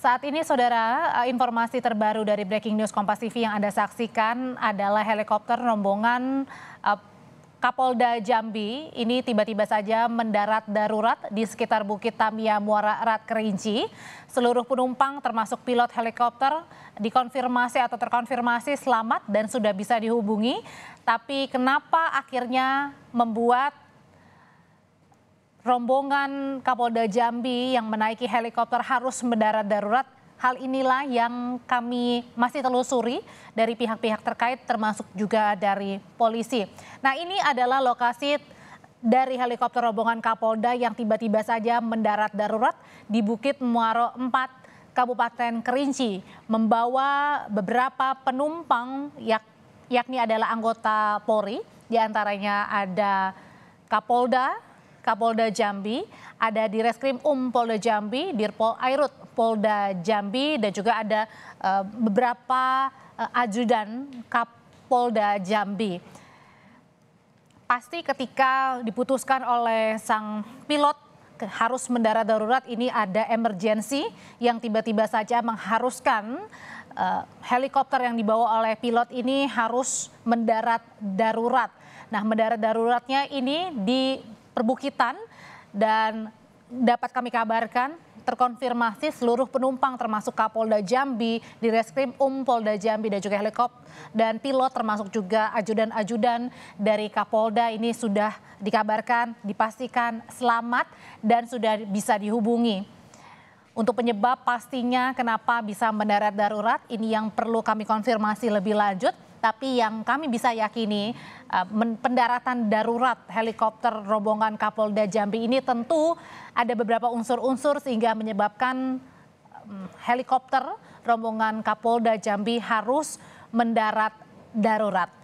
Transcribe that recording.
Saat ini saudara, eh, informasi terbaru dari Breaking News Kompas TV yang Anda saksikan adalah helikopter rombongan eh, Kapolda Jambi ini tiba-tiba saja mendarat darurat di sekitar Bukit Tamia Muara Rat Kerinci. Seluruh penumpang termasuk pilot helikopter dikonfirmasi atau terkonfirmasi selamat dan sudah bisa dihubungi. Tapi kenapa akhirnya membuat Rombongan Kapolda Jambi yang menaiki helikopter harus mendarat darurat. Hal inilah yang kami masih telusuri dari pihak-pihak terkait termasuk juga dari polisi. Nah ini adalah lokasi dari helikopter rombongan Kapolda yang tiba-tiba saja mendarat darurat di Bukit Muaro 4, Kabupaten Kerinci. Membawa beberapa penumpang yak, yakni adalah anggota Polri, diantaranya ada Kapolda, Kapolda Jambi, ada di Reskrim Um Polda Jambi, Dirpol Airut Polda Jambi, dan juga ada uh, beberapa uh, ajudan Kapolda Jambi. Pasti ketika diputuskan oleh sang pilot harus mendarat darurat ini ada emergensi yang tiba-tiba saja mengharuskan uh, helikopter yang dibawa oleh pilot ini harus mendarat darurat. Nah, mendarat daruratnya ini di perbukitan dan dapat kami kabarkan terkonfirmasi seluruh penumpang termasuk Kapolda Jambi, di Reskrim Um Polda Jambi dan juga helikopter dan pilot termasuk juga ajudan-ajudan dari Kapolda ini sudah dikabarkan dipastikan selamat dan sudah bisa dihubungi. Untuk penyebab pastinya kenapa bisa mendarat darurat ini yang perlu kami konfirmasi lebih lanjut tapi yang kami bisa yakini eh, pendaratan darurat helikopter rombongan Kapolda Jambi ini tentu ada beberapa unsur-unsur sehingga menyebabkan mm, helikopter rombongan Kapolda Jambi harus mendarat darurat.